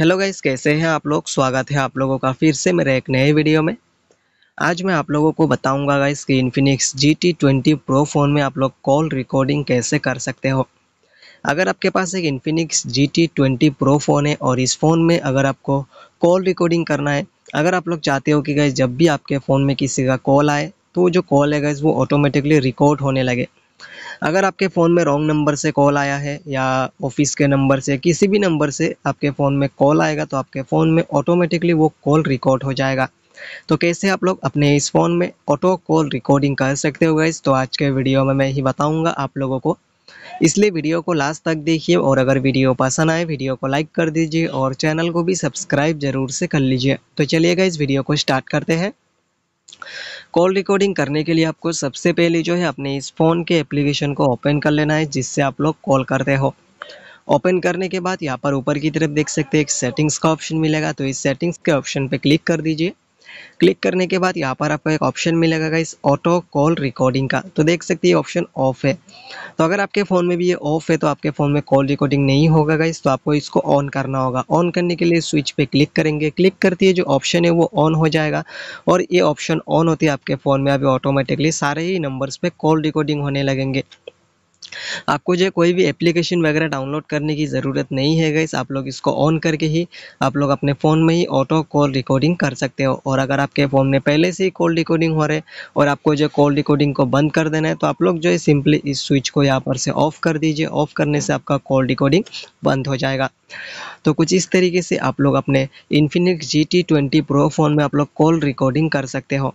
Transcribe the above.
hello guys कैसे हैं आप लोग स्वागत है आप लोगों का फिर से मेरे एक नए वीडियो में आज मैं आप लोगों को बताऊंगा गाइस कि Infinix G T twenty pro phone में आप लोग कॉल रिकॉर्डिंग कैसे कर सकते हो अगर आपके पास एक Infinix G T twenty pro phone है और इस फ़ोन में अगर आपको कॉल रिकॉर्डिंग करना है अगर आप लोग चाहते हो कि गाइस जब भी आपके फ़ोन में किसी का कॉल आए तो जो कॉल है गाइस वो ऑटोमेटिकली रिकॉर्ड होने लगे अगर आपके फ़ोन में रॉन्ग नंबर से कॉल आया है या ऑफिस के नंबर से किसी भी नंबर से आपके फ़ोन में कॉल आएगा तो आपके फ़ोन में ऑटोमेटिकली वो कॉल रिकॉर्ड हो जाएगा तो कैसे आप लोग अपने इस फ़ोन में ऑटो कॉल रिकॉर्डिंग कर सकते हो गाइज तो आज के वीडियो में मैं ही बताऊँगा आप लोगों को इसलिए वीडियो को लास्ट तक देखिए और अगर वीडियो पसंद आए वीडियो को लाइक कर दीजिए और चैनल को भी सब्सक्राइब ज़रूर से कर लीजिए तो चलिएगा इस वीडियो को स्टार्ट करते हैं कॉल रिकॉर्डिंग करने के लिए आपको सबसे पहले जो है अपने इस फ़ोन के एप्लीकेशन को ओपन कर लेना है जिससे आप लोग कॉल करते हो ओपन करने के बाद यहाँ पर ऊपर की तरफ देख सकते हैं एक सेटिंग्स का ऑप्शन मिलेगा तो इस सेटिंग्स के ऑप्शन पर क्लिक कर दीजिए क्लिक करने के बाद यहाँ पर आपको एक ऑप्शन मिलेगा इस ऑटो कॉल रिकॉर्डिंग का तो देख सकते हैं ऑप्शन ऑफ है तो अगर आपके फ़ोन में भी ये ऑफ है तो आपके फ़ोन में कॉल रिकॉर्डिंग नहीं होगा गाइस तो आपको इसको ऑन करना होगा ऑन करने के लिए स्विच पे क्लिक करेंगे क्लिक करती है जो ऑप्शन है वो ऑन हो जाएगा और ये ऑप्शन ऑन होती है आपके फ़ोन में अभी ऑटोमेटिकली सारे ही नंबर्स पर कॉल रिकॉर्डिंग होने लगेंगे आपको जो कोई भी एप्लीकेशन वगैरह डाउनलोड करने की ज़रूरत नहीं है गई आप लोग इसको ऑन करके ही आप लोग अपने फ़ोन में ही ऑटो कॉल रिकॉर्डिंग कर सकते हो और अगर आपके फ़ोन में पहले से ही कॉल रिकॉर्डिंग हो रहे और आपको जो कॉल रिकॉर्डिंग को बंद कर देना है तो आप लोग जो है सिंपली इस स्विच को यहाँ पर से ऑफ़ कर दीजिए ऑफ़ करने से आपका कॉल रिकॉर्डिंग बंद हो जाएगा तो कुछ इस तरीके से आप लोग अपने Infinix G T twenty pro phone में आप लोग कॉल रिकॉर्डिंग कर सकते हो